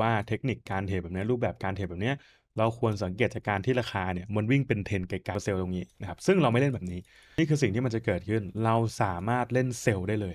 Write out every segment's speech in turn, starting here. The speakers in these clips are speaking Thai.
ว่าเทคนิคการเทรดแบบนี้รูปแบบการเทรดแบบนี้ เราควรสังเกตจากการที่ราคาเนี่ยมันวิ่งเป็นเทรนไกลๆเซลล์ตรงนี้นะครับซึ่งเราไม่เล่นแบบนี้ นี่คือสิ่งที่มันจะเกิดขึ้น เราสามารถเล่นเซลล์ได้เลย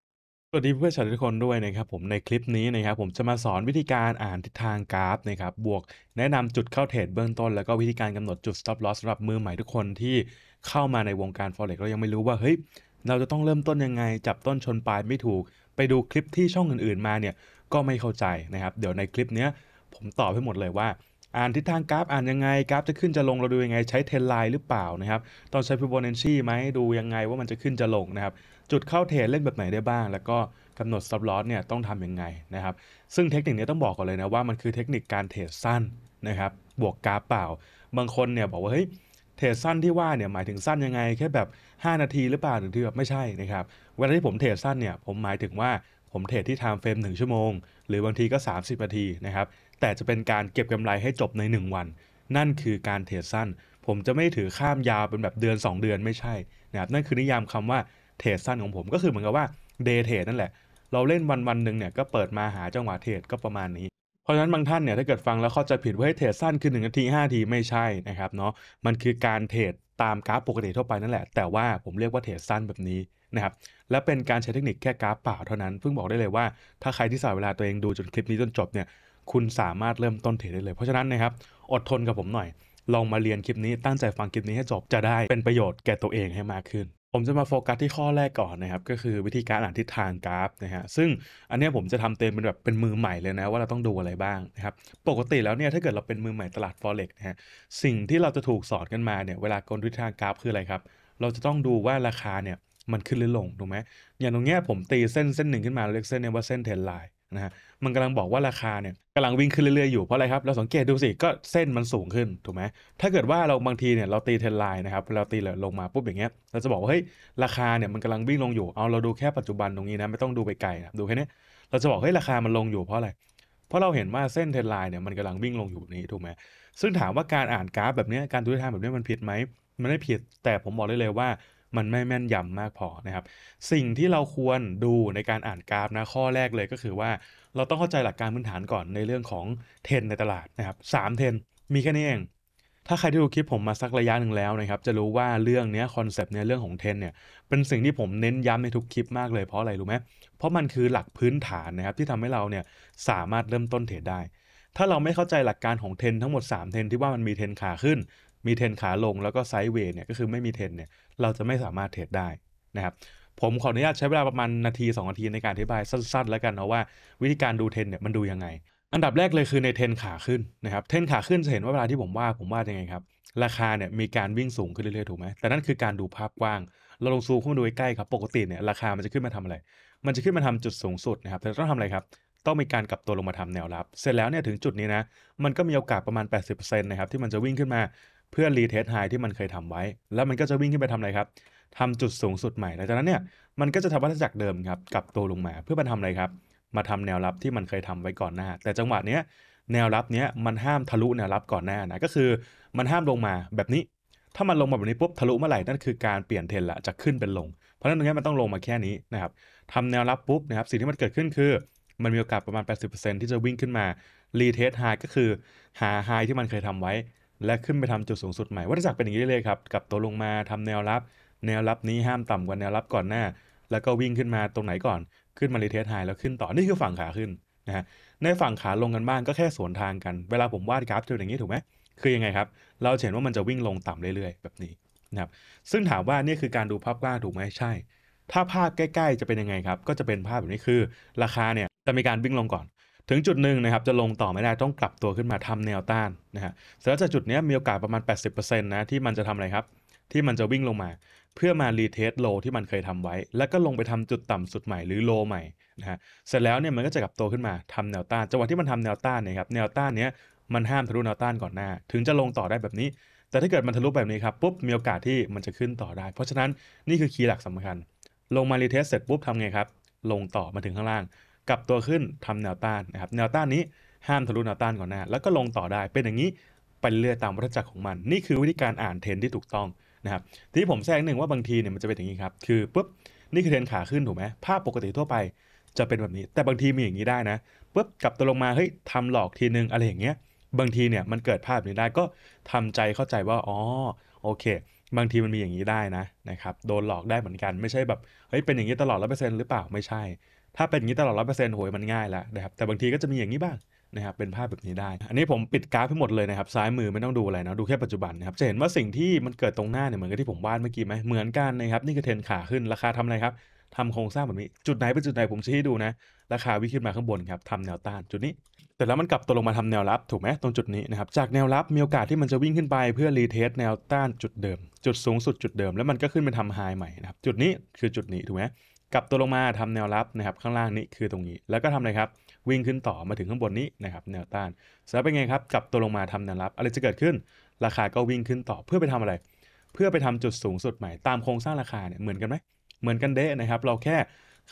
สวัสดีเพื่อนชาวทุกคนด้วยนะครับ ผมในคลิปนี้นะครับ ผมจะมาสอนวิธีการอ่านทิศทางกราฟนะครับบวก แนะนำจุดเข้าเทรดเบื้องต้นแล้วก็วิธีการกำหนดจุด stop loss สำหรับมือใหม่ทุกคนที่เข้ามาในวงการ forex เรายังไม่รู้ว่า เฮ้ย เราจะต้องเริ่มต้นยังไง จับต้นชนปลายไม่ถูกไปดูคลิปที่ช่องอื่นๆมาเนี่ยก็ไม่เข้าใจนะครับ เดี๋ยวในคลิปเนี้ย ผมตอบให้หมดเลยว่าอ่านทิศทางกราฟ อ่านยังไงกราฟจะขึ้นจะลงเราดูยังไงใช้เทรนไลน์หรือเปล่านะครับตอนใช้ฟิโบนัชชีไหมดูยังไงว่ามันจะขึ้นจะลงนะครับจุดเข้าเทรดเล่นแบบไหนได้บ้าง แล้วก็กำหนดซับลอสเนี่ยต้องทํำยังไงนะครับซึ่งเทคนิคนี้ต้องบอกก่อนเลยนะว่ามันคือเทคนิคการเทรดสั้นนะครับบวกกราฟเปล่า บางคนเนี่ยบอกว่าเฮ้ยเทรดสั้นที่ว่าเนี่ยหมายถึงสั้นยังไง แค่แบบ 5 นาทีหรือเปล่าหรือที่แบบไม่ใช่นะครับเวลาที่ผมเทรดสั้นเนี่ยผมหมายถึงว่าผมเทรดที่ทม์เฟรม1ชั่วโมงหรือบางทีก็ 30นาทีนะครับแต่จะเป็นการเก็บกำไรให้จบใน 1 วัน นั่นคือการเทรดสั้น ผมจะไม่ถือข้ามยาวเป็นแบบเดือน 2 เดือนไม่ใช่นะครับนั่นคือนิยามคำว่าเทรดสั้นของผมก็คือเหมือนกับว่าเดย์เทรดนั่นแหละเราเล่นวันวันหนึ่งเนี่ยก็เปิดมาหาจังหวะเทรดก็ประมาณนี้ เพราะฉะนั้นบางท่านเนี่ยถ้าเกิดฟังแล้วเข้าใจผิดว่าให้เทรดสั้นคือ 1 นาที5้าที ไม่ใช่นะครับเนาะมันคือการเทรดตามกราฟปกติทั่วไปนั่นแหละ แต่ว่าผมเรียกว่าเทรดสั้นแบบนี้นะครับและเป็นการใช้เทคนิคแค่กราฟเปล่าเท่านั้นเพิ่งบอกได้เลยว่าถ้าใครที่สียเวลาตัวเองดูจนคลิปนี้จนจบเนี่ยคุณสามารถเริ่มต้นเทรดได้เลย เพราะฉะนั้นนะครับอดทนกับผมหน่อยลองมาเรียนคลิปนี้ตั้งใจฟังคลิปนี้ให้จบจะได้เป็นประโยชน์แก่ตัวเองให้มากขึ้นผมจะมาโฟกัสที่ข้อแรกก่อนนะครับก็คือวิธีการอ่านทิศทางกราฟนะฮะซึ่งอันนี้ผมจะทำเต็มเป็นแบบเป็นมือใหม่เลยนะว่าเราต้องดูอะไรบ้างนะครับปกติแล้วเนี่ยถ้าเกิดเราเป็นมือใหม่ตลาด forex นะฮะสิ่งที่เราจะถูกสอนกันมาเนี่ยเวลากลทิศทางกราฟคืออะไรครับเราจะต้องดูว่าราคาเนี่ยมันขึ้นหรือลงถูกไหมอย่างตรงเนี้ยผมตีเส้นเส้นหนึ่งขึ้นมาเรียกเส้นเนี่ยว่าเส้นเทรนไลน์นะฮะมันกำลังบอกว่าราคาเนี่ยกำลังวิ่งขึ้นเรื่อยๆอยู่เพราะอะไรครับเราสังเกตดูสิ ก็เส้นมันสูงขึ้นถูกไหมถ้าเกิดว่าเราบางทีเนี่ยเราตีเทนไลน์นะครับเราตีลงมาปุ๊บอย่างเงี้ยเราจะบอกว่าเฮ้ยราคาเนี่ยมันกำลังวิ่งลงอยู่เอาเราดูแค่ปัจจุบันตรงนี้นะไม่ต้องดูไปไกลนะดูแค่นี้เราจะบอกเฮ้ยราคามันลงอยู่เพราะอะไร เพราะเราเห็นว่าเส้นเทนไลน์เนี่ยมันกำลังวิ่งลงอยู่นี้ถูกไหมซึ่งถามว่าการอ่านกราฟแบบนี้การดูทิศทางแบบนี้มันผิดไหมมันไม่ผิดแต่ผมบอกได้เลยว่ามันไม่แม่นยำมากพอนะครับสิ่งที่เราควรดูในการอ่านกราฟนะข้อแรกเลยก็คือว่าเราต้องเข้าใจหลักการพื้นฐานก่อนในเรื่องของเทนในตลาดนะครับสามเทนมีแค่นี้เอง ถ้าใครที่ดูคลิปผมมาสักระยะหนึ่งแล้วนะครับจะรู้ว่าเรื่องนี้คอนเซปต์เนี่ยเรื่องของเทนเนี่ยเป็นสิ่งที่ผมเน้นย้ำในทุกคลิปมากเลยเพราะอะไรรู้ไหม เพราะมันคือหลักพื้นฐานนะครับที่ทำให้เราเนี่ยสามารถเริ่มต้นเทรดได้ ถ้าเราไม่เข้าใจหลักการของเทนทั้งหมด 3 เทนที่ว่ามันมีเทนขาขึ้น มีเทนขาลงแล้วก็ไซด์เวย์เนี่ยก็คือไม่มีเทนเนี่ยเราจะไม่สามารถเทรดได้นะครับผมขออนุญาตใช้เวลาประมาณนาที2นาทีในการอธิบายสั้นๆ แล้วกันนะว่าวิธีการดูเทนเนี่ยมันดูยังไง อันดับแรกเลยคือในเทนขาขึ้นนะครับเทนขาขึ้นจะเห็นว่าเวลาที่ผมว่า ผมว่ายังไงครับ ราคาเนี่ยมีการวิ่งสูงขึ้นเรื่อยๆถูกไหม แต่นั่นคือการดูภาพกว้าง เราลงซูมเข้ามาดูใกล้ครับปกติเนี่ย ราคามันจะขึ้นมาทำอะไร มันจะขึ้นมาทำจุดสูงสุดนะครับแต่ต้องทำอะไรครับ ต้องมีการกลับตัวลงมาทำแนวรับ เสร็จแล้วเนี่ยถึงจุดนี้นะมันก็มีโอกาสประมาณ 80%นะครับที่มันจะวิ่งขึ้นมาเพื่อรีเทสไฮที่มันเคยทำไว้แล้วมันก็จะวิ่งขึ้นไปทำอะไรครับทำจุดสูงสุดใหม่หลังจากนั้นเนี่ย มันก็จะทำวัฏจักรเดิมครับกลับตัวลงมา เพื่อมาทำอะไรครับ มาทำแนวรับที่มันเคยทำไว้ก่อนหน้า แต่จังหวะเนี้ย แนวรับเนี้ย มันห้ามทะลุแนวรับก่อนหน้านะก็คือ มันห้ามลงมาแบบนี้ ถ้ามันลงมาแบบนี้ปุ๊บ ทะลุเมื่อไหร่นั่นคือการเปลี่ยนเทรนละจะขึ้นเป็นลง เพราะฉะนั้นตรงนี้มันต้องลงมาแค่นี้นะครับทำแนวรับปุ๊บนะครับ สิ่งที่มันเกิดขึ้นคือ มันมีโอกาสประมาณ 80%ที่จะวิ่งขึ้นมา รีเทสไฮก็คือ หาไฮที่มันเคยทำไว้ และขึ้นไปทำจุดสูงสุดใหม่วัฏจักรเป็นอย่างนี้เลยครับกับตัวลงมาทำแนวรับแนวรับนี้ห้ามต่ำกว่าแนวรับก่อนหน้า แล้วก็วิ่งขึ้นมาตรงไหนก่อน ขึ้นมารีเทสไฮแล้วขึ้นต่อ นี่คือฝั่งขาขึ้นนะฮะ ในฝั่งขาลงกันบ้างก็แค่สวนทางกัน เวลาผมวาดกราฟจะเป็นอย่างนี้ถูกไหม คือยังไงครับ เราเห็นว่ามันจะวิ่งลงต่ำเรื่อย ๆ แบบนี้นะครับ ซึ่งถามว่านี่คือการดูภาพกว้างถูกไหมใช่ ถ้าภาพใกล้ๆจะเป็นยังไงครับ ก็จะเป็นภาพแบบนี้คือ ราคาเนี่ยจะมีการวิ่งลงก่อน ถึงจุดหนึ่งนะครับ จะลงต่อไม่ได้ต้องกลับตัวขึ้นมาทำแนวต้านนะฮะแล้วจากจุดนี้มีโอกาสประมาณ 80%นะที่มันจะทำอะไรครับ ที่มันจะวิ่งลงมาเพื่อมารีเทสโลที่มันเคยทำไว้ แล้วก็ลงไปทำจุดต่ำสุดใหม่หรือโลใหม่นะฮะเสร็จแล้วเนี่ยมันก็จะกลับตัวขึ้นมาทำแนวต้านจังหวะที่มันทำแนวต้านเนี่ยครับแนวต้านเนี้ยมันห้ามทะลุแนวต้านก่อนหน้า ถึงจะลงต่อได้แบบนี้ แต่ถ้าเกิดมันทะลุแบบนี้ครับปุ๊บมีโอกาสที่มันจะขึ้นต่อได้ เพราะฉะนั้นนี่คือคีย์หลักสำคัญ ลงมารีเทสเสร็จปุ๊บทำไงครับลงต่อมาถึงข้างล่างกลับตัวขึ้นทำแนวต้านนะครับแนวต้านนี้ห้ามทะลุแนวต้านก่อนหน้าแล้วก็ลงต่อได้เป็นอย่างนี้ไปเรื่อยตามวัฏจักรของมัน นี่คือวิธีการอ่านเทรนที่ถูกต้องนะครับที่ผมแซงหนึ่งว่าบางทีเนี่ยมันจะเป็นอย่างนี้ครับ คือปุ๊บนี่คือเทรนขาขึ้นถูกไหมภาพปกติทั่วไปจะเป็นแบบนี้ แต่บางทีมีอย่างนี้ได้นะปุ๊บกลับตัวลงมาเฮ้ยทำหลอกทีนึงอะไรอย่างเงี้ยบางทีเนี่ยมันเกิดภาพนี้ได้ก็ทำใจเข้าใจว่าอ๋อโอเค บางทีมันมีอย่างนี้ได้นะนะครับโดนหลอกได้เหมือนกันไม่ใช่แบบ เฮ้ย เป็นอย่างนี้ตลอดร้อเปอร์เซ็นต์หรือเปล่าไม่ใช่ ถ้าเป็นอย่างนี้ตลอดร้อเปอร์เซ็นต์โหยมันง่ายแล้วนะครับแต่บางทีก็จะมีอย่างนี้บ้างนะครับเป็นภาพแบบนี้ได้ อันนี้ผมปิดกราฟให้หมดเลยนะครับ ซ้ายมือไม่ต้องดูอะไรนะ ดูแค่ปัจจุบันนะครับ จะเห็นว่าสิ่งที่มันเกิดตรงหน้าเนี่ยเหมือนกับที่ผมวาดเมื่อกี้ไหมเหมือนกันนะครับ นี่คือเทรนขาขึ้น ราคาทำอะไรครับทำโครงสร้างแบบนี้ จุดไหนเป็นจุดไหนผมชี้ให้ดูนะ ราคาวิ่งขึ้นมาข้างบนครับทำแนวต้าน จุดนี้ แต่แล้วมันกลับตัวลงมาทำแนวรับ ถูกไหมตรงจุดนี้นะครับ จากแนวรับมีโอกาสที่มันจะวิ่งขึ้นไปเพื่อรีเทสแนวต้านจุดเดิม จุดสูงสุดจุดเดิม แล้วมันก็ขึ้นไปทำไฮใหม่นะครับจุดนี้คือจุดนี้ถูกไหมกลับตัวลงมาทำแนวรับนะครับ ข้างล่างนี้คือตรงนี้ แล้วก็ทำอะไรครับวิ่งขึ้นต่อมาถึงข้างบนนี้นะครับแนวต้านแล้วเป็นไงครับกลับตัวลงมาทำแนวรับอะไรจะเกิดขึ้น ราคาก็วิ่งขึ้นต่อเพื่อไปทำอะไร เพื่อไปทำจุดสูงสุดใหม่ตามโครงสร้างราคาเนี่ยเหมือนกันไหมเหมือนกันเด้นะครับ เราแค่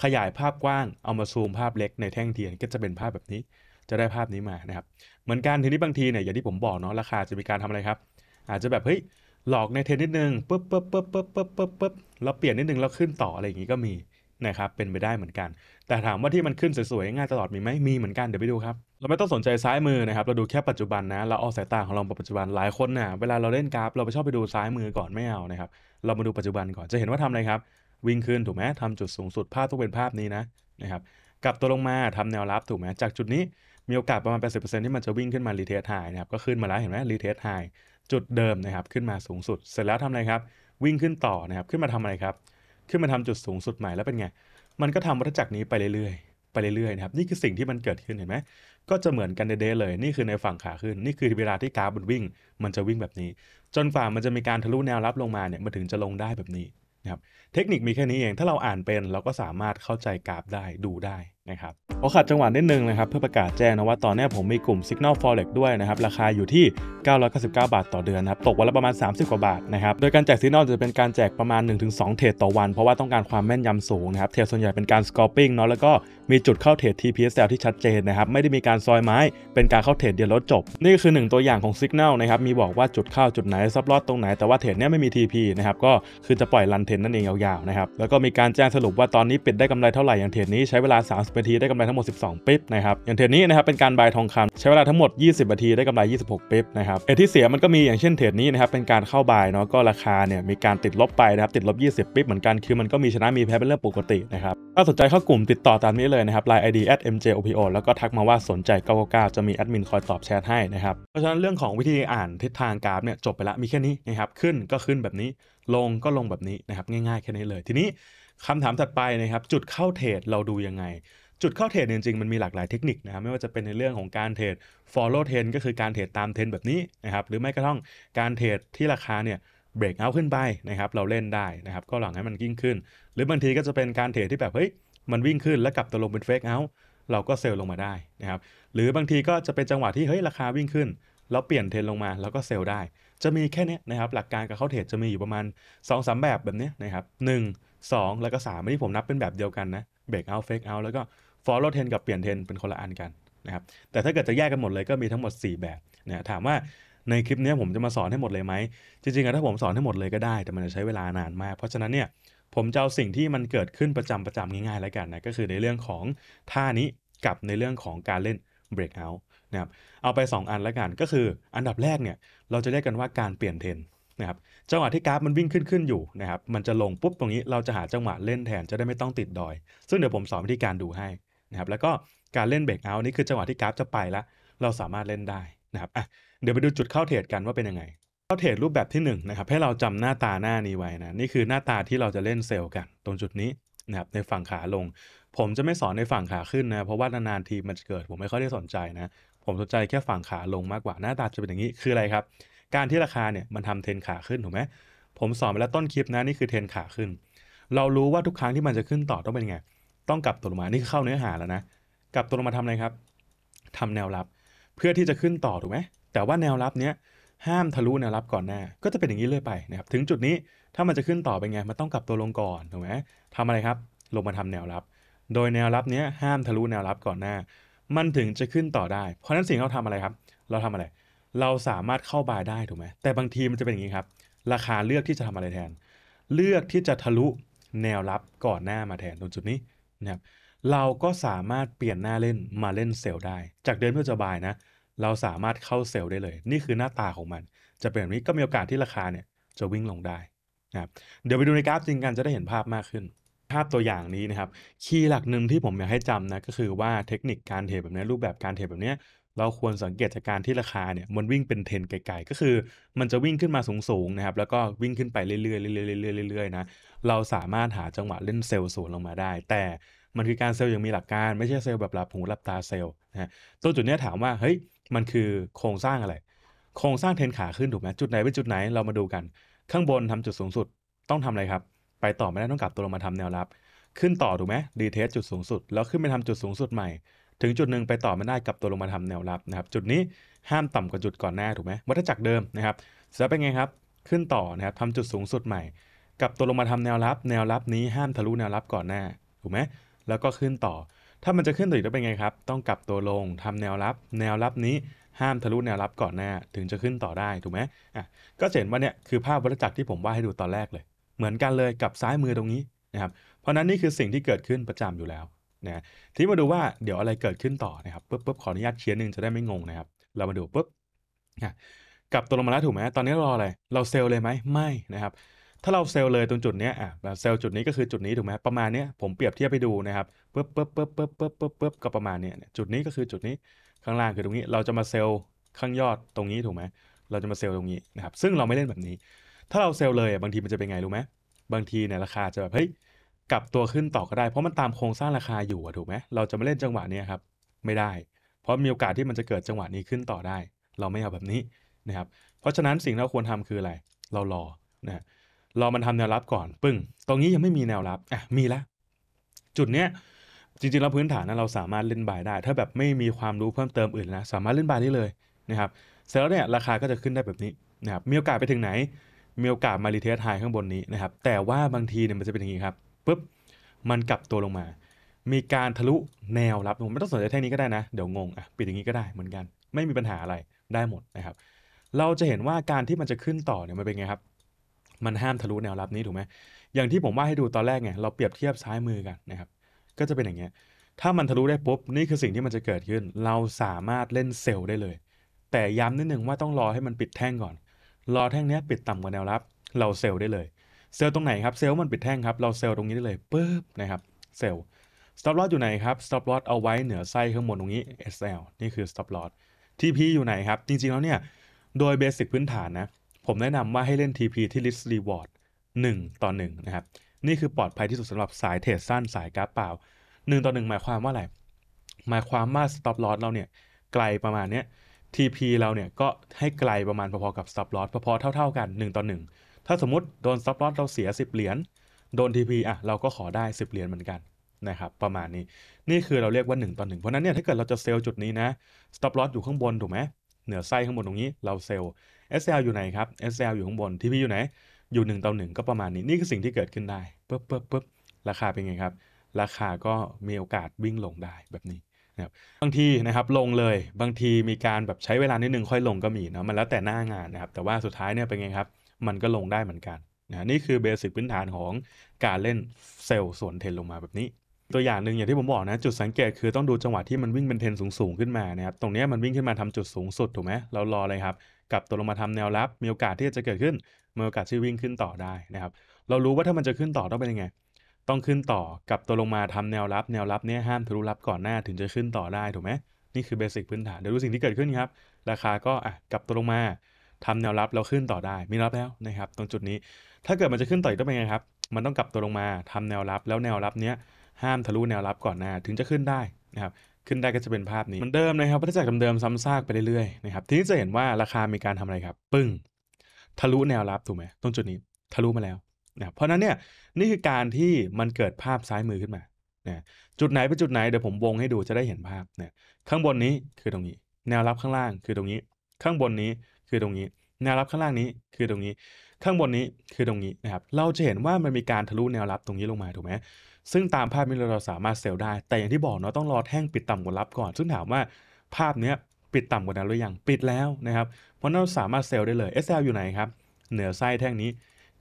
ขยายภาพกว้างเอามาซูมภาพเล็กในแท่งเทียน ก็จะเป็นภาพแบบนี้ จะได้ภาพนี้มานะครับเหมือนกันทีนี้บางทีเนี่ยอย่างที่ผมบอกเนาะราคาจะมีการทำอะไรครับ อาจจะแบบเฮ้ยหลอกในเทนนิดนึงปุ๊บปุ๊บปุ๊บปุ๊บปุ๊บปุ๊บปุ๊บแล้วเปลี่ยนนิดนึงแล้วขึ้นต่ออะไรอย่างนี้ก็มีนะครับเป็นไปได้เหมือนกัน แต่ถามว่าที่มันขึ้นสวยๆง่ายตลอดมีไหมมีเหมือนกันเดี๋ยวไปดูครับเราไม่ต้องสนใจซ้ายมือนะครับเราดูแค่ปัจจุบันนะเราเอาสายตาของเราปัจจุบันหลายคนนะ่ะเวลาเราเล่นกราฟ เราไปชอบไปดูซ้ายมือก่อนไม่เอานะครับเรามาดูปัจจุบันก่อนจะเห็นว่าทำอะไรครับวิ่งขึ้นถูกไหมทำจุดสูงสุดภาพต้องเป็นภาพนี้นะนะครับกลับตัวลงมาทำแนวรับถูกไหมจากจุดนี้มีโอกาสประมาณ 80%ที่มันจะวิ่งขึ้นมารีเทสไฮนะครับก็ขึ้นมาแล้วเห็นไหมรีเทสไฮจุดเดิมนะครับขึ้นมาสูงสุด เสร็จแล้วทำอะไรครับวิ่งขึ้นต่อนะครับขึ้นมาทำอะไรครับขึ้นมาทำจุดสูงสุดใหม่แล้วเป็นไง มันก็ทำวัฏจักรนี้ไปเรื่อยๆ ไปเรื่อยๆ นะครับ นี่คือสิ่งที่มันเกิดขึ้นเห็นไหม ก็จะเหมือนกันเดเลย นี่คือในฝั่งขาขึ้น นี่คือเวลาที่กราฟมันวิ่ง มันจะวิ่งแบบนี้ จนฝ่ามันจะมีการทะลุแนวรับลงมาเนี่ย มันถึงจะลงได้แบบนี้นะครับ เทคนิคมีแค่นี้เอง ถ้าเราอ่านเป็นเราก็สามารถเข้าใจกราฟได้ดูได้นะครับขอขัดจังหวะนิดนึงนะครับเพื่อประกาศแจ้งนะว่าตอนนี้ผมมีกลุ่ม Signal Forex ด้วยนะครับ ราคาอยู่ที่ 999 บาทต่อเดือนนะครับตกวันละประมาณ 30 กว่าบาทนะครับ โดยการแจก Signal จะเป็นการแจกประมาณ 1-2 เทรดต่อวันเพราะว่าต้องการความแม่นยำสูงนะครับ เทรดส่วนใหญ่เป็นการ s c o p i n g เนาะแล้วก็มีจุดเข้าเทรด TPSL ที่ชัดเจนนะครับ ไม่ได้มีการซอยไม้ เป็นการเข้าเทรดเดียวลดจบ นี่ก็คือ1ตัวอย่างของ Signal นะครับมีบอกว่าจุดเข้าจุดไหนซับลอดตรงไหนแต่ว่าเทรดเนี้ยไม่มี TP นะครับก็คือจะปล่อยรันเทรดนั่นเองยาวๆนะครับแล้วก็มีการแจ้งสรุปว่าตอนนี้ปิดได้กำไรเท่าไหร่อย่างเทรดนี้ใช้เวลา30นาทีได้กำไรทั้งหมด 12ปิ๊บนะครับอย่างเทรดนี้นะครับเป็นการบายทองคำใช้เวลาทั้งหมด 20 นาทีได้กำไร 26 ปิ๊บนะครับเอที่เสียมันก็มีอย่างเช่นเทรดนี้นะครับเป็นการเข้าบายเนาะก็ราคาเนี่ยมีการติดลบไปนะครับติดลบ 20 ปิ๊บเหมือนกันคือมันก็มีชนะมีแพ้เป็นเรื่องปกตินะครับถ้าสนใจเข้ากลุ่มติดต่อตามนี้เลยนะครับไลน์ ID at mjopo แล้วก็ทักมาว่าสนใจ 999จะมีแอดมินคอยตอบแชทให้นะครับเพราะฉะนั้นเรื่องของวิธีอ่านทิศทางกราฟเนี่ยจบไปละมีแค่นี้นะครับขึ้นก็ขึ้นแบบนี้ลงก็ลงแบบนี้นะครับง่ายๆแค่นี้เลย ทีนี้คำถามถัดไปนะครับจุดเข้าเทรดเราดูยังไงจุดเข้าเทรดจริงๆมันมีหลากหลายเทคนิคนะครับไม่ว่าจะเป็นในเรื่องของการเทรด follow trend ก็คือการเทรดตามเทรนแบบนี้นะครับ หรือไม่กระทั่งการเทรดที่ราคาเนี่ยเบรกเอาขึ้นไปนะครับ เราเล่นได้นะครับ ก็หลังให้มันยิ่งขึ้น หรือบางทีก็จะเป็นการเทรดที่แบบ เฮ้ย มันวิ่งขึ้นแล้วกลับตกลงเป็นเฟกเอาเราก็เซลล์ลงมาได้นะครับ หรือบางทีก็จะเป็นจังหวะที่เฮ้ย ราคาวิ่งขึ้นแล้วเปลี่ยนเทรนลงมาแล้วก็เซลล์ได้ จะมีแค่นี้นะครับ หลักการกับเข้าเทรดจะมีอยู่ประมาณ2สแบบแบบนี้นะครับหนึ่งสองแล้วก็สามที่ผมนับเป็นแบบเดียวกันนะเบรกเอาเฟกเอาแล้วก็ follow trend กับเปลี่ยน trend เป็นคนละอันกันนะครับ แต่ถ้าเกิดจะแยกกันหมดเลยก็มีทั้งหมด 4 แบบนะถามว่าในคลิปนี้ผมจะมาสอนให้หมดเลยไหม จริงๆอะถ้าผมสอนให้หมดเลยก็ได้ แต่มันจะใช้เวลานานมาก เพราะฉะนั้นเนี่ยผมจะเอาสิ่งที่มันเกิดขึ้นประจำประจาง่ายๆ แล้วกันนะ ก็คือในเรื่องของท่านี้ กับในเรื่องของการเล่น breakout นะครับ เอาไป 2 อันแล้วกันก็คือ อันดับแรกเนี่ยเราจะเรียกกันว่าการเปลี่ยนเทรนนะครับจังหวะที่กราฟมันวิ่งขึ้นขึ้นอยู่นะครับ มันจะลงปุ๊บตรงนี้เราจะหาจังหวะเล่นแทนจะได้ไม่ต้องติดดอย ซึ่งเดี๋ยวผมสอนวิธีการดูให้นะครับแล้วก็การเล่นเบรกเอาท์นี่คือจังหวะที่กราฟจะไปแล้ว เราสามารถเล่นได้นะครับอ่ะเดี๋ยวไปดูจุดเข้าเทรดกันว่าเป็นยังไง เข้าเทรดรูปแบบที่1นนะครับให้เราจำหน้าตาหน้านี้ไว้นะ นี่คือหน้าตาที่เราจะเล่นเซลล์กัน ตรงจุดนี้นะครับในฝั่งขาลง ผมจะไม่สอนในฝั่งขาขึ้นนะเพราะว่านานๆทีมันจะเกิด ผมไม่ค่อยได้สนใจนะผมสนใจแค่ฝั่งขาลงมากกว่าหน้าตาจะเป็นอย่างนี้คืออะไรครับการที่ราคาเนี่ยมันทำเทนขาขึ้นถูกไหมผมสอนไปแล้วต้นคลิปนะนี่คือเทนขาขึ้น เรารู้ว่าทุกครั้งที่มันจะขึ้นต่อต้องเป็นไงต้องกลับตัวลงมา นี่เข้าเนื้อหาแล้วนะ กลับตัวลงมาทำอะไรครับ ทำแนวรับ เพื่อที่จะขึ้นต่อถูกไหม แต่ว่าแนวรับเนี้ย ห้ามทะลุแนวรับก่อนหน้า ก็จะเป็นอย่างนี้เรื่อยไปนะครับ ถึงจุดนี้ ถ้ามันจะขึ้นต่อไปไง มันต้องกลับตัวลงก่อน ถูกไหมทำอะไรครับ ลงมาทำแนวรับ โดยแนวรับเนี้ย ห้ามทะลุแนวรับก่อนหน้า มันถึงจะขึ้นต่อได้ เพราะนั้นสิ่งเราทำอะไรครับ เราทำอะไร เราสามารถเข้าบายได้ถูกไหม แต่บางทีมันจะเป็นอย่างนี้ครับ ราคาเลือกที่จะทำอะไรแทน เลือกที่จะทะลุแนวรับก่อนหน้ามาแทนตรงจุดนี้นะครับเราก็สามารถเปลี่ยนหน้าเล่นมาเล่นเซลล์ได้ จากเดิมที่จะบายนะเราสามารถเข้าเซลล์ได้เลย นี่คือหน้าตาของมัน จะเป็นแบบนี้ก็มีโอกาสที่ราคาเนี่ยจะวิ่งลงได้นะเดี๋ยวไปดูในกราฟจริงกันจะได้เห็นภาพมากขึ้น ภาพตัวอย่างนี้นะครับคีย์หลักหนึ่งที่ผมอยากให้จำนะก็คือว่าเทคนิคการเทรดแบบนี้รูปแบบการเทรดแบบนี้เราควรสังเกตจากการที่ราคาเนี่ยมันวิ่งเป็นเทนไกล ๆ ก็คือ มันจะวิ่งขึ้นมาสูงๆนะครับแล้วก็วิ่งขึ้นไปเรื่อย ๆ เรื่อยๆเรื่อยๆนะเราสามารถหาจังหวะเล่นเซลล์สวนลงมาได้ แต่มันคือการเซลล์อย่างมีหลักการไม่ใช่เซลล์แบบหลับหูหลับตาเซลล์นะตัวจุดนี้ถามว่า เฮ้ยมันคือโครงสร้างอะไรโครงสร้างเทนขาขึ้น ถูกไหมจุดไหนเป็นจุดไหนเรามาดูกัน ข้างบนทำจุดสูงสุดต้องทำอะไรครับไปต่อไม่ได้ต้องกลับตัวลงมาทำแนวรับ ขึ้นต่อถูกไหมดีเทสจุดสูงสุดแล้วขึ้นไปทำจุดสูงสุดใหม่ถึงจุดหนึ่งไปต่อไม่ได้กับตัวลงมาทำแนวรับนะครับ จุดนี้ห้ามต่ำกว่าจุดก่อนหน้าถูกไหมวัฏจักรเดิมนะครับจะเป็นไงครับ ขึ้นต่อนะครับทำจุดสูงสุดใหม่ กับตัวลงมาทำแนวรับ แนวรับนี้ห้ามทะลุแนวรับก่อนหน้าถูกไหมแล้วก็ขึ้นต่อ ถ้ามันจะขึ้นต่ออีกต้เป็นไงครับ ต้องกลับตัวลงทำแนวรับ แนวรับนี้ห้ามทะลุแนวรับก่อนหน้าถึงจะขึ้นต่อได้ถูกไหมอ่ะก็เห็นว่าเนี่ยคือภาพวัฏจักรที่ผมวาดให้ดูตอนแรกเลย เหมือนกันเลยกับซ้ายมือตรงนี้นะครับเพราะนั้นนี่คือสิ่งที่เกิดขึ้นประจำอยู่แล้วนะทีมาดูว่าเดี๋ยวอะไรเกิดขึ้นต่อนะครับปุ๊บปุ๊บขออนุญาตเชียนหนึ่งจะได้ไม่งงนะครับเรามาดูปุ๊บนะกลับตัวลงมาแล้วถูกไหมตอนนี้รออะไรเราเซลเลยไหมไม่นะครับถ้าเราเซลเลยตรงจุดนี้อ่ะเซลจุดนี้ก็คือจุดนี้ถูกไหมประมาณนี้ผมเปรียบเทียบไปดูนะครับปุ๊บปุ๊บปุ๊บปุ๊บปุ๊บปุ๊บปุ๊บก็ประมาณนี้จุดนี้ก็คือจุดนี้ข้างล่างคือตรงนี้เราจะมาเซลข้างยอดตรงนี้ถูกไหมเราจะมาเซลตรงนี้นะครับซึ่งเราไม่เล่นแบบนี้ ถ้าเราเซลเลยบางทีมันจะเป็นไงรู้ไหมบางทีเนี่ยราคาจะแบบเฮ้ยกลับตัวขึ้นต่อก็ได้ เพราะมันตามโครงสร้างราคาอยู่อะถูกไหมเราจะไม่เล่นจังหวะนี้ครับ ไม่ได้ เพราะมีโอกาสที่มันจะเกิดจังหวะนี้ขึ้นต่อได้ เราไม่เอาแบบนี้นะครับเพราะฉะนั้นสิ่งที่เราควรทำคืออะไรเรารอนะรอมันทำแนวรับก่อน ปึ้งตรงนี้ยังไม่มีแนวรับอ่ะมีแล้วจุดเนี้ยจริงๆแล้วพื้นฐานนะเราสามารถเล่นบายได้ ถ้าแบบไม่มีความรู้เพิ่มเติมอื่นนะสามารถเล่นบายได้เลยนะครับเสร็จแล้วเนี่ยราคาก็จะขึ้นได้แบบนี้นะครับมีโอกาสไปถึงไหน มีโอกาสมารีเทสไฮข้างบนนี้นะครับแต่ว่าบางทีเนี่ยมันจะเป็นอย่างนี้ครับปุ๊บ มันกลับตัวลงมา มีการทะลุแนวรับ ผมไม่ต้องสนใจแท่งนี้ก็ได้นะ เดี๋ยวงงอ่ะปิดอย่างนี้ก็ได้เหมือนกัน ไม่มีปัญหาอะไรได้หมดนะครับ เราจะเห็นว่าการที่มันจะขึ้นต่อเนี่ยมันเป็นไงครับ มันห้ามทะลุแนวรับนี้ถูกไหม อย่างที่ผมว่าให้ดูตอนแรกไงเราเปรียบเทียบซ้ายมือกันนะครับ ก็จะเป็นอย่างเงี้ย ถ้ามันทะลุได้ปุ๊บนี่คือสิ่งที่มันจะเกิดขึ้น เราสามารถเล่นเซลล์ได้เลย แต่ย้ำนิดหนึ่งว่าต้องรอให้มันปิดแท่งก่อน รอแท่งนี้ปิดต่ำกว่าแนวรับ เราเซลล์ได้เลยเซลล์ตรงไหนครับ เซลล์มันปิดแท่งครับ เราเซลล์ตรงนี้ได้เลยปึ๊บนะครับเซลล์ stop loss อยู่ไหนครับ stop loss เอาไว้เหนือไส้ข้างบนตรงนี้ SL นี่คือ stop loss TP อยู่ไหนครับ จริง ๆ แล้วเนี่ย โดยเบสิกพื้นฐานนะ ผมแนะนำว่าให้เล่น TP ที่ l i s t reward 1ต่อ 1 นะครับ นี่คือปลอดภัยที่สุดสำหรับสายเทรดสั้นสายกราฟเปล่า 1 ต่อ 1 หมายความว่าอะไร หมายความว่า stop loss เราเนี่ยไกลประมาณเนี้ย TP เราเนี่ยก็ให้ไกลประมาณพอๆกับ stop loss พอๆเท่าๆกัน 1ต่อ1ถ้าสมมติโดนซับลอตเราเสีย 10เหรียญ โดน TP อ่ะเราก็ขอได้ 10เหรียญเหมือนกันนะครับประมาณนี้นี่คือเราเรียกว่า 1ต่อ1เพราะนั้นเนี่ยถ้าเกิดเราจะเซลล์จุดนี้นะสต็อปลอสอยู่ข้างบนถูกไหมเหนือไส้ข้างบนตรงนี้เราเซลล์ SL อยู่ไหนครับ SL อยู่ข้างบน TP อยู่ไหนอยู่ 1 ต่อ1 ก็ประมาณนี้ นี่คือสิ่งที่เกิดขึ้นได้ปึ๊บปึ๊บปึ๊บราคาเป็นไงครับ ราคาก็มีโอกาสวิ่งลงได้แบบนี้นะครับบางทีนะครับลงเลยบางทีมีการแบบใช้เวลานิดนึงค่อยลงก็มีเนาะมันแล้วแต่หน้างานนะครับแต่ว่าสุดท้ายเนี่ยเป็นไงครับมันก็ลงได้เหมือนกันนะนี่คือเบสิกพื้นฐานของการเล่นเซลล์ส่วนเทนลงมาแบบนี้ ตัวอย่างหนึ่งอย่างที่ผมบอกนะจุดสังเกตคือต้องดูจังหวะที่มันวิ่งเป็นเทนสูงๆขึ้นมานะครับตรงนี้มันวิ่งขึ้นมาทำจุดสูงสุดถูกไหมเรารอเลยครับกลับตัวลงมาทำแนวรับมีโอกาสที่จะเกิดขึ้นมีโอกาสที่วิ่งขึ้นต่อได้นะครับเรารู้ว่าถ้ามันจะขึ้นต่อต้องเป็นยังไง ต้องขึ้นต่อกับตัวลงมาทำแนวรับ แนวรับเนี่ยห้ามทะลุรับก่อนหน้าถึงจะขึ้นต่อได้ถูกไหมนี่คือเบสิกพื้นฐานเดี๋ยวดูสิ่งที่เกิดขึ้นครับราคาก็อ่ะกลับตัวลงมาทำแนวรับเราขึ้นต่อได้ มีรับแล้วนะครับ ตรงจุดนี้ ถ้าเกิดมันจะขึ้นต่ออีกต้องเป็นไงครับ มันต้องกลับตัวลงมาทำแนวรับแล้วแนวรับเนี้ยห้ามทะลุแนวรับก่อนหน้าถึงจะขึ้นได้นะครับ ขึ้นได้ก็จะเป็นภาพนี้เหมือนเดิมนะครับวัฏจักรเดิมซ้ำซากไปเรื่อยๆนะครับทีนี้จะเห็นว่าราคามีการทำอะไรครับ ปึ้งทะลุแนวรับถูกไหมตรงจุดนี้ ทะลุมาแล้วนะเพราะนั้นเนี่ยนี่คือการที่มันเกิดภาพซ้ายมือขึ้นมานะจุดไหนเป็นจุดไหนเดี๋ยวผมวงให้ดูจะได้เห็นภาพนะข้างบนนี้คือตรงนี้ แนวรับข้างล่างคือตรงนี้ ข้างบนนี้คือตรงนี้แนวรับข้างล่างนี้คือตรงนี้ ข้างบนนี้คือตรงนี้นะครับเราจะเห็นว่ามันมีการทะลุแนวรับตรงนี้ลงมาถูกไหมซึ่งตามภาพนี้เราสามารถเซลล์ได้ แต่อย่างที่บอกเนาะต้องรอแท่งปิดต่ำกว่ารับก่อนซึ่งถามว่าภาพเนี้ย ปิดต่ำกว่านั้นหรือยังปิดแล้วนะครับเพราะเราสามารถเซลล์ได้เลย SL อยู่ไหนครับเหนือไส้แท่งนี้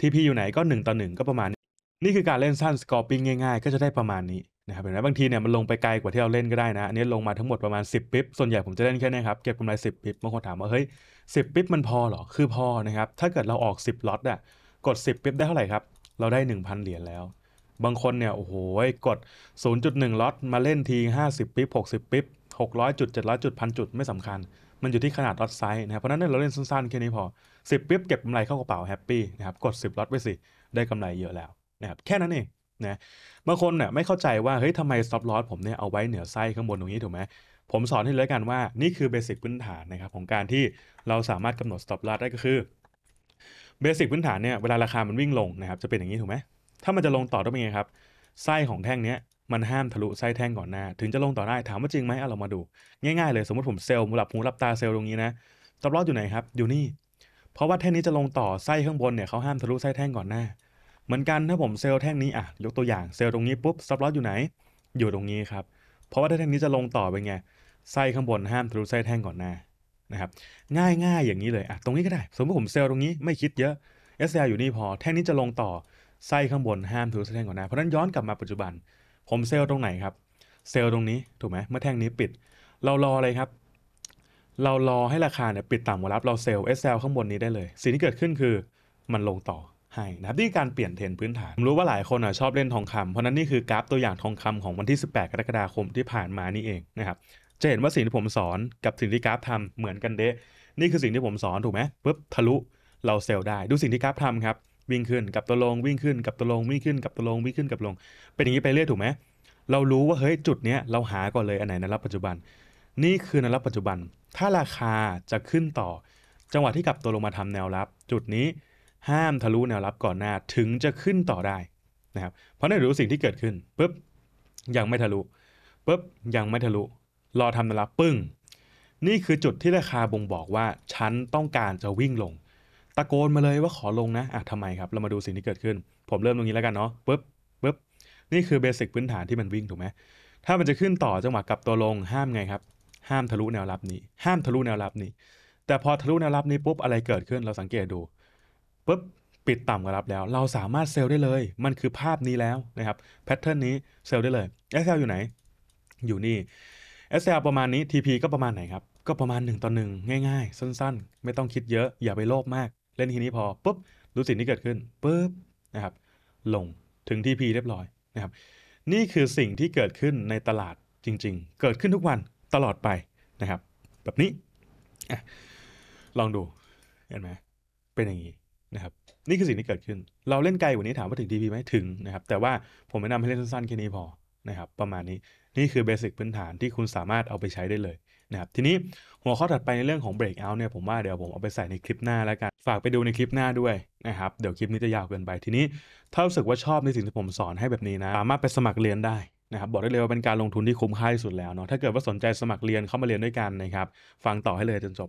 TP อยู่ไหนก็ 1 ต่อ 1 ก็ประมาณนี้ นี่คือการเล่นสั้นสกอร์ปิ้งง่าย ๆ ก็จะได้ประมาณนี้นะครับเห็นไหมบางทีเนี่ยมันลงไปไกลกว่าที่เราเล่นก็ได้นะ อันนี้ลงมาทั้งหมดประมาณ 10ปิ๊บ ส่วนใหญ่ผมจะเล่นแค่นี้ครับ เก็บกำไร 10ปิ๊บ บางคนถามว่า เฮ้ย 10ปิ๊บมันพอหรอ คือพอนะครับ ถ้าเกิดเราออก 10ล็อตอะกด 10ปิ๊บได้เท่าไหร่ครับ เราได้ 1,000 เหรียญแล้ว บางคนเนี่ย โอ้โห กด 0.1ล็อต มาเล่นที 50ปิ๊บ60ปิ๊บ600จุด700จุดพันจุดไม่สำคัญ มันอยู่ที่ขนาดล็อตไซส์นะครับเพราะนั้นเราเล่นสั้นๆแค่นี้พอ10ปิ๊บเก็บกำไรเข้ากระเป๋าแฮปปี้นะครับกด10ล็อตไปสิได้กำไรเยอะแล้วนะครับแค่นั้นเองนะบางคนเนี่ยไม่เข้าใจว่าเฮ้ยทำไมสต็อปลอสผมเนี่ยเอาไว้เหนือไส้ข้างบนตรงนี้ถูกไหมผมสอนให้เลยกันว่านี่คือเบสิกพื้นฐานนะครับของการที่เราสามารถกำหนดสต็อปลอสได้ก็คือเบสิกพื้นฐานเนี่ยเวลาราคามันวิ่งลงนะครับจะเป็นอย่างนี้ถูกไหมถ้ามันจะลงต่อต้องเป็นไงครับ ไส้ของแท่งเนี้ยมันห้ามทะลุไส้แท่งก่อนหน้า ถึงจะลงต่อได้ถามว่าจริงไหมเอาเรามาดู ง่ายๆเลยสมมติผมเซลล์หลับหูหลับตาเซลล์ตรงนี้นะสต็อปลอสอยู่ไหนครับอยู่นี่ เพราะว่าแท่งนี้จะลงต่อไส้ข้างบนเนี่ยเขาห้ามทะลุไส้แท่งก่อนหน้าเหมือนกันถ้าผมเซลล์แท่งนี้อ่ะยกตัวอย่างเซลล์ตรงนี้ปุ๊บซับล็อตอยู่ไหน อยู่ตรงนี้ครับ เพราะว่าถ้าแท่งนี้จะลงต่อไปไงไส้ข้างบนห้ามทะลุไส้แท่งก่อนหน้านะครับง่ายง่ายอย่างนี้เลยอ่ะตรงนี้ก็ได้ สมมติผมเซลล์ตรงนี้ไม่คิดเยอะ SL อยู่นี่พอ แท่งนี้จะลงต่อไส้ข้างบนห้ามทะลุไส้แท่งก่อนหน้าเพราะนั้นย้อนกลับมาปัจจุบัน ผมเซลล์ตรงไหนครับเซลล์ตรงนี้ถูกไหมเมื่อแท่งนี้ปิด เรารออะไรครับ เรารอให้ราคาเนี่ยปิดต่ำกว่ารับเราเซลล์ SL ข้างบนนี้ได้เลยสิ่งที่เกิดขึ้นคือมันลงต่อให้นะครับนี่การเปลี่ยนเทรนพื้นฐานผมรู้ว่าหลายคนอ่ะชอบเล่นทองคำเพราะนั้นนี่คือกราฟตัวอย่างทองคำของวันที่ 18 กรกฎาคมที่ผ่านมานี่เองนะครับจะเห็นว่าสิ่งที่ผมสอน กับสิ่งที่กราฟทำเหมือนกันเดะนี่คือสิ่งที่ผมสอนถูกไหมปุ๊บทะลุเราเซลได้ดูสิ่งที่กราฟทำครับวิ่งขึ้นกับตัวลงวิ่งขึ้นกับตัวลงวิ่งขึ้นกับตัวลงวิ่งขึ้นกับลง เป็นอย่างนี้ไปเรื่อยถูกไหมเรารู้ว่าเฮ้ยจุดเนี้ยเราหาก่อนเลยอันไหนในรับปัจจุบัน นี่คือในรับปัจจุบัน ถ้าราคาจะขึ้นต่อ จังหวะที่กลับตัวลงมาทำแนวรับ จุดนี้ห้ามทะลุแนวรับก่อนหน้าถึงจะขึ้นต่อได้นะครับเพราะนั่นรู้สิ่งที่เกิดขึ้นปุ๊บยังไม่ทะลุปุ๊บยังไม่ทะลุรอทำแนวรับปึ้งนี่คือจุดที่ราคาบ่งบอกว่าฉันต้องการจะวิ่งลง ตะโกนมาเลยว่าขอลงนะอ่ะทำไมครับ เรามาดูสิ่งที่เกิดขึ้น ผมเริ่มตรงนี้แล้วกันเนาะปุ๊บปุ๊บนี่คือเบสิกพื้นฐานที่มันวิ่งถูกไหมถ้ามันจะขึ้นต่อจังหวะกลับตัวลงห้ามไงครับ ห้ามทะลุแนวรับนี้ ห้ามทะลุแนวรับนี้ แต่พอทะลุแนวรับนี้ปุ๊บอะไรเกิดขึ้น เราสังเกตดูปุ๊บปิดต่ำกว่ารับแล้ว เราสามารถเซลล์ได้เลย มันคือภาพนี้แล้วนะครับแพทเทิร์นนี้เซลล์ได้เลย SL อยู่ไหน อยู่นี่ SL ประมาณนี้ TP ก็ประมาณไหนครับ ก็ประมาณ1ต่อหนึ่งง่ายๆ สั้นๆ ไม่ต้องคิดเยอะอย่าไปโลภมาก เล่นทีนี้พอปุ๊บรู้สิ่งที่เกิดขึ้นปุ๊บนะครับ ลงถึง TP เรียบร้อยนะครับ นี่คือสิ่งที่เกิดขึ้นในตลาดจริง ๆ เกิดขึ้นทุกวันตลอดไปนะครับ แบบนี้ลองดูเห็นไหมเป็นอย่างนี้นะครับนี่คือสิ่งที่เกิดขึ้น เราเล่นไกลกว่านี้ถามว่าถึง DP ไหมถึงนะครับแต่ว่าผมแนะนำให้เล่นสั้นๆ แค่นี้พอนะครับประมาณนี้นี่คือเบสิกพื้นฐานที่คุณสามารถเอาไปใช้ได้เลยนะครับทีนี้หัวข้อถัดไปในเรื่องของ breakout เนี่ยผมว่าเดี๋ยวผมเอาไปใส่ในคลิปหน้าแล้วกัน ฝากไปดูในคลิปหน้าด้วยนะครับเดี๋ยวคลิปนี้จะยาวเกินไป ทีนี้ถ้ารู้สึกว่าชอบในสิ่งที่ผมสอนให้แบบนี้นะสามารถไปสมัครเรียนได้นะครับบอกได้เลยว่าเป็นการลงทุนที่คุ้มค่าที่สุดแล้วเนาะถ้าเกิดว่าสนใจสมัครเรียนเข้ามาเรียนด้วยกันนะครับฟังต่อให้เลยจนจบ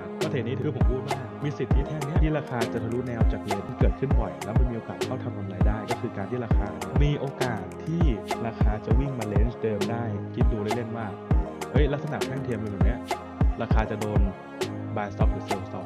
เทรดนี้ถือผมพูดว่ามีสิทธิ์ที่แท่งนี้ที่ราคาจะทะลุแนวจากเยนที่เกิดขึ้นบ่อย แล้วมันมีโอกาสเข้าทำกำไรได้ ก็คือการที่ราคา มีโอกาสที่ราคาจะวิ่งมาเลนจ์เดิมได้คิดดูเล่นๆว่า เฮ้ย ลักษณะแท่งเทียมเป็นแบบนี้ราคาจะโดน buy stop หรือ sell stop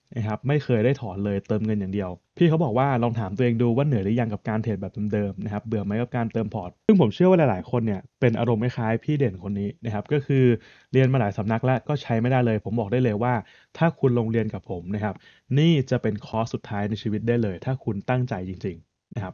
นะครับไม่เคยได้ถอนเลยเติมเงินอย่างเดียว พี่เขาบอกว่าลองถามตัวเองดูว่าเหนื่อยหรือยังกับการเทรดแบบเดิมๆนะครับเบื่อไหมกับการเติมพอร์ต ซึ่งผมเชื่อว่าหลายๆคนเนี่ยเป็นอารมณ์คล้ายพี่เด่นคนนี้นะครับก็คือเรียนมาหลายสำนักแล้วก็ใช้ไม่ได้เลย ผมบอกได้เลยว่าถ้าคุณลงเรียนกับผมนะครับ นี่จะเป็นคอร์สสุดท้ายในชีวิตได้เลย ถ้าคุณตั้งใจจริง ๆนะครับ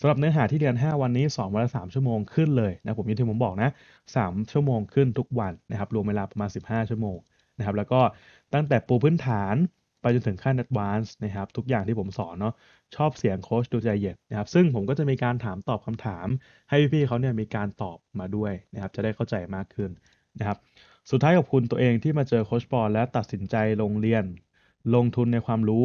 สำหรับเนื้อหาที่เรียน 5 วันนี้ 2 วันละ 3 ชั่วโมงขึ้นเลยนะผมยินที่ผมบอกนะ 3 ชั่วโมงขึ้นทุกวันนะครับ รวมเวลาประมาณ 15 ชั่วโมงนะครับ แล้วก็ตั้งแต่ปูพื้นฐานไปจนถึงขั้น advanced นะครับ ทุกอย่างที่ผมสอนเนาะ ชอบเสียงโค้ชดูใจเย็นนะครับ ซึ่งผมก็จะมีการถามตอบคำถาม ให้พี่ๆเขาเนี่ยมีการตอบมาด้วยนะครับ จะได้เข้าใจมากขึ้นนะครับ สุดท้ายขอบคุณตัวเองที่มาเจอโค้ชปอและตัดสินใจลงเรียน ลงทุนในความรู้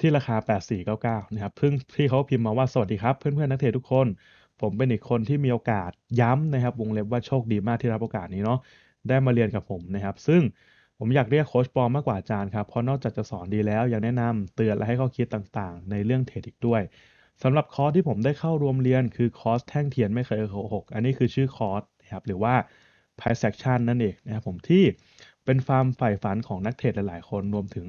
ที่ราคา 8499 นะครับ เพิ่งพี่เขาพิมพ์มาว่า สวัสดีครับ เพื่อนเพื่อนนักเทรดทุกคน ผมเป็นอีกคนที่มีโอกาส ย้ำนะครับ วงเล็บว่าโชคดีมากที่รับโอกาสนี้เนาะ ได้มาเรียนกับผมนะครับ ซึ่งผมอยากเรียกโค้ชปอมมากกว่าอาจารย์ครับ เพราะนอกจากจะสอนดีแล้ว ยังแนะนำเตือนและให้ข้อคิดต่างๆ ในเรื่องเทรดอีกด้วยสำหรับคอร์สที่ผมได้เข้ารวมเรียน คือคอร์สแท่งเทียนไม่เคยโกหกอันนี้คือชื่อคอร์สนะครับ หรือว่า p า i เซ็กชันนั่นเองนะครับผม ที่เป็นฟาร์มฝ่ายฝันของนักเทรดหลายๆคน รวมถึง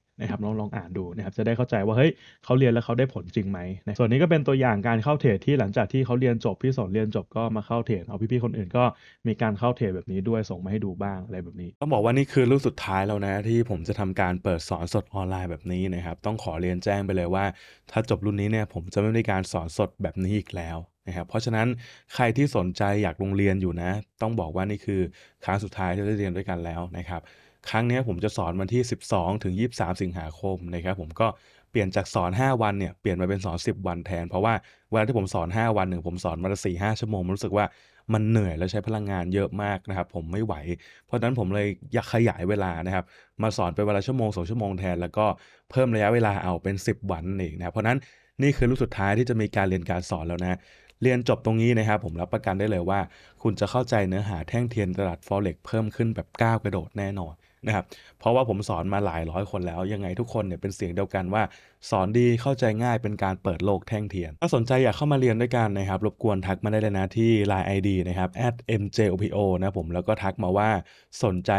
นะครับลองลองอ่านดูนะครับจะได้เข้าใจว่าเฮ้ยเขาเรียนแล้วเขาได้ผลจริงไหมนะส่วนนี้ก็เป็นตัวอย่างการเข้าเทรดที่หลังจากที่เขาเรียนจบ พี่สอนเรียนจบก็มาเข้าเทรดเอาพี่ๆคนอื่นก็มีการเข้าเทรดแบบนี้ด้วยส่งมาให้ดูบ้างอะไรแบบนี้ต้องบอกว่านี่คือรุ่นสุดท้ายแล้วนะที่ผมจะทำการเปิดสอนสดออนไลน์แบบนี้นะครับต้องขอเรียนแจ้งไปเลยว่า ถ้าจบรุ่นนี้เนี่ยผมจะไม่มีการสอนสดแบบนี้อีกแล้วนะครับเพราะฉะนั้นใครที่สนใจอยากลงเรียนอยู่นะ ต้องบอกว่านี่คือครั้งสุดท้ายที่ได้เรียนด้วยกันแล้วนะครับครั้งนี้ผมจะสอนวันที่ 12 ถึง 23 สิงหาคมนะครับผมก็เปลี่ยนจากสอน 5 วันเนี่ยเปลี่ยนมาเป็นสอน 10 วันแทนเพราะว่าเวลาที่ผมสอน 5 วันหนึ่งผมสอนมาละสี่ห้าชั่วโมงรู้สึกว่ามันเหนื่อยและใช้พลังงานเยอะมากนะครับผมไม่ไหว เพราะฉะนั้นผมเลยอยากขยายเวลานะครับมาสอนเป็นเวลาชั่วโมงสองชั่วโมงแทนแล้วก็เพิ่มระยะเวลาเอาเป็น 10 วันเองนะครับเพราะนั้นนี่คือรูกสุดท้ายที่จะมีการเรียนการสอนแล้วนะเรียนจบตรงนี้นะครับผมรับประกันได้เลยว่า คุณจะเข้าใจเนื้อหาแท่งเทียนตลาด Forex เพิ่มขึ้นแบบก้าวกระโดดแน่นอนนะครับ เพราะว่าผมสอนมาหลายร้อยคนแล้ว ยังไงทุกคนเนี่ยเป็นเสียงเดียวกันว่าสอนดีเข้าใจง่ายเป็นการเปิดโลกแท่งเทียน ถ้าสนใจอยากเข้ามาเรียนด้วยกันนะครับรบกวนทักมาได้เลยนะที่ Line ID นะครับ @mjopo นะผมแล้วก็ทักมาว่าสนใจ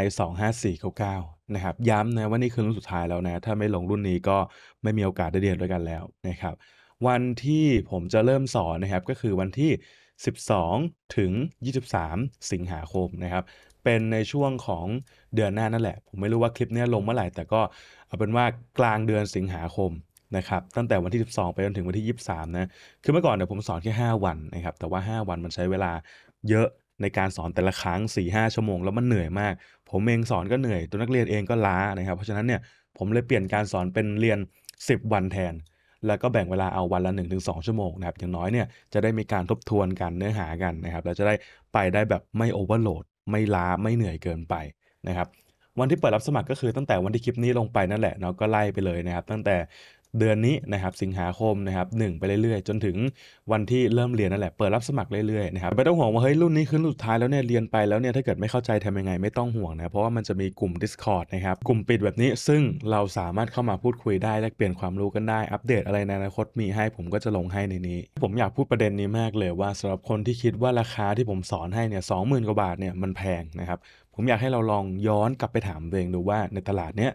2549นะครับย้ำนะว่านี่คือรุ่นสุดท้ายแล้วนะถ้าไม่ลงรุ่นนี้ก็ไม่มีโอกาสได้เรียนด้วยกันแล้วนะครับวันที่ผมจะเริ่มสอนนะครับก็คือวันที่12 ถึง 23 สิงหาคมนะครับเป็น ในช่วงของเดือนหน้านั่นแหละ ผมไม่รู้ว่าคลิปนี้ลงเมื่อไหร่ แต่ก็เอาเป็นว่ากลางเดือนสิงหาคมนะครับ ตั้งแต่วันที่ 12 ไปจนถึงวันที่ 23นะ คือเมื่อก่อนเนี่ยผมสอนแค่ 5 วันนะครับ แต่ว่า 5 วันมันใช้เวลาเยอะในการสอนแต่ละครั้ง4-5 ชั่วโมง แล้วมันเหนื่อยมาก ผมเองสอนก็เหนื่อย ตัวนักเรียนเองก็ล้านะครับ เพราะฉะนั้นเนี่ยผมเลยเปลี่ยนการสอนเป็นเรียน 10 วันแทน แล้วก็แบ่งเวลาเอาวันละ1-2ชั่วโมงนะครับอย่างน้อยเนี่ยจะได้มีการทบทวนกันเนื้อหากันนะครับแล้วจะได้ไปได้แบบไม่โอเวอร์โหลดไม่ล้าไม่เหนื่อยเกินไปนะครับ วันที่เปิดรับสมัครก็คือตั้งแต่วันที่คลิปนี้ลงไปนั่นแหละเนาะก็ไล่ไปเลยนะครับตั้งแต่เดือนนี้นะครับสิงหาคมนะครับหไปเรื่อยๆ จนถึงวันที่เริ่มเรียนนั่นแหละเปิดรับสมัครเรื่อยๆนะครับไม่ต้องห่วงว่าเฮ้ยรุ่นนี้คือรุ่นสุดท้ายแล้วเนี่ยเรียนไปแล้วเนี่ยถ้าเกิดไม่เข้าใจทำยังไงไม่ต้องห่วงนะเพราะว่ามันจะมีกลุ่ม Discord นะครับ กลุ่มปิดแบบนี้ซึ่งเราสามารถเข้ามาพูดคุยได้ แลกเปลี่ยนความรู้กันได้อัปเดตอะไรในอนาคตมีให้ ผมก็จะลงให้ในนี้ ผมอยากพูดประเด็นนี้มากเลยว่าสำหรับคนที่คิดว่าราคาที่ผมสอนให้เนี่ยสองหมื่นกว่าบาทเนี่ยมันแพงนะครับผมอยากให้เราลองย้อนกลับไปถามเองดูว่าในตลาดเนี้ย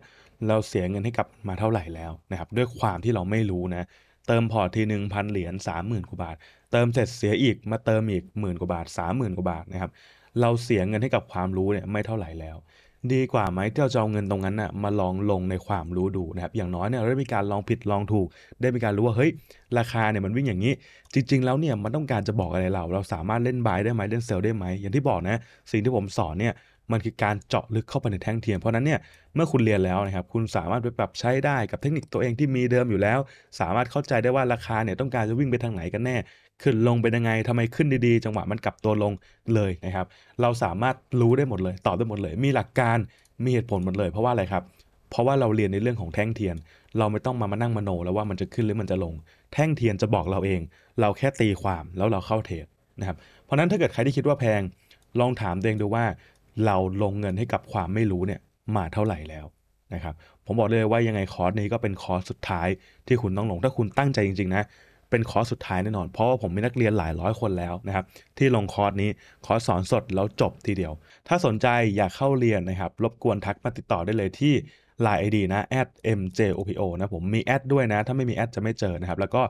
เราเสียเงินให้กับมาเท่าไหร่แล้วนะครับด้วยความที่เราไม่รู้นะเติมพอร์ตทีหนึ่งพันเหรียญสามหมื่นกว่าบาท เติมเสร็จเสียอีกมาเติมอีกหมื่นกว่าบาทสามหมื่นกว่าบาทนะครับเราเสียเงินให้กับความรู้เนี่ยไม่เท่าไหร่แล้ว ดีกว่าไหมที่เราจะเอาเงินตรงนั้นนะ่ะมาลองลงในความรู้ดูนะครับอย่างน้อยเนี่ยเราได้มีการลองผิดลองถูก ได้มีการรู้ว่าเฮ้ย ราคาเนี่ยมันวิ่งอย่างนี้ จริง ๆ แล้วเนี่ยมันต้องการจะบอกอะไรเรา เราสามารถเล่นบายได้ไหมเล่นเซลล์ได้ไหมอย่างที่บอกนะสิ่งที่ผมสอนเนี่ยมันคือการเจาะลึกเข้าไปในแท่งเทียมเพราะนั้นเนี่ยเมื่อคุณเรียนแล้วนะครับคุณสามารถไปปรับใช้ได้กับเทคนิคตัวเองที่มีเดิมอยู่แล้ว สามารถเข้าใจได้ว่าราคาเนี่ยต้องการจะวิ่งไปทางไหนกันแน่ ขึ้นลงเป็นยังไงทำไมขึ้นดีๆ จังหวะมันกลับตัวลงเลยนะครับ เราสามารถรู้ได้หมดเลยตอบได้หมดเลย มีหลักการมีเหตุผลหมดเลย เพราะว่าอะไรครับเพราะว่าเราเรียนในเรื่องของแท่งเทียน เราไม่ต้องมามานั่งมโนแล้วว่ามันจะขึ้นหรือมันจะลง แท่งเทียนจะบอกเราเอง เราแค่ตีความแล้วเราเข้าเทรดนะครับเพราะนั้นถ้าเกิดใครที่คิดว่าแพงลองถามตัวเองดูว่าเราลงเงินให้กับความไม่รู้เนี่ย มาเท่าไหร่แล้วนะครับ ผมบอกเลยว่ายังไงคอร์สนี้ก็เป็นคอร์สสุดท้าย ที่คุณต้องลงถ้าคุณตั้งใจจริงๆนะ เป็นคอร์สสุดท้ายแน่นอน เพราะว่าผมมีนักเรียนหลายร้อยคนแล้วนะครับ ที่ลงคอร์สนี้คอร์สสอนสดแล้วจบทีเดียว ถ้าสนใจอยากเข้าเรียนนะครับ รบกวนทักมาติดต่อได้เลยที่ l ล n e ID นะ @mjopo นะ ผมมีแอดด้วยนะ ถ้าไม่มีแอดจะไม่เจอนะครับ แล้วก็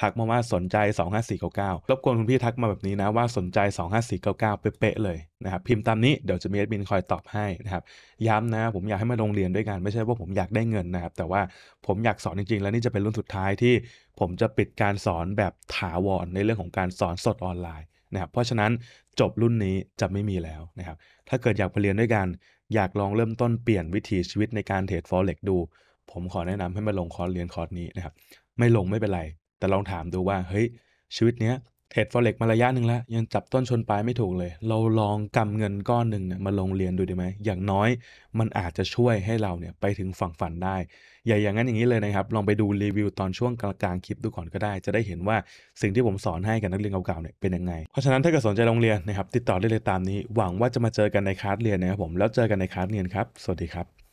ทักมาว่าสนใจ 25499 รบกวนคุณพี่ทักมาแบบนี้นะ ว่าสนใจ 25499 เป๊ะเลยนะครับพิมพ์ตามนี้เดี๋ยวจะมีแอดมินคอยตอบให้นะครับ ย้ำนะผมอยากให้มาโรงเรียนด้วยกันไม่ใช่ว่าผมอยากได้เงินนะครับ แต่ว่าผมอยากสอนจริงๆ แล้วนี่จะเป็นรุ่นสุดท้ายที่ผมจะปิดการสอนแบบถาวรในเรื่องของการสอนสดออนไลน์นะครับเพราะฉะนั้นจบรุ่นนี้จะไม่มีแล้วนะครับถ้าเกิดอยากไปเรียนด้วยกันอยากลองเริ่มต้นเปลี่ยนวิถีชีวิตในการเทรดฟอเร็กดู ผมขอแนะนำให้มาลงคอร์สเรียนคอร์สนี้นะครับ ไม่ลงไม่เป็นไร แต่ลองถามดูว่า เฮ้ย ชีวิตเนี้ยเทรดฟอเร็กมาระยะหนึ่งแล้วยังจับต้นชนปลายไม่ถูกเลย เราลองกำเงินก้อนหนึ่งเนี่ยมาลงเรียนดูดีไหม อย่างน้อยมันอาจจะช่วยให้เราเนี่ยไปถึงฝั่งฝันได้ อย่าอย่างนั้นอย่างนี้เลยนะครับลองไปดูรีวิวตอนช่วงกลางคลิปดูก่อนก็ได้จะได้เห็นว่าสิ่งที่ผมสอนให้กับนักเรียนเก่าๆเนี่ยเป็นยังไงเพราะฉะนั้นถ้าเกิดสนใจโรงเรียนนะครับติดต่อได้เลยตามนี้ หวังว่าจะมาเจอกันในคลาสเรียนนะครับผมแล้วเจอกันในคลาสเรียนครับสวัสดีครับ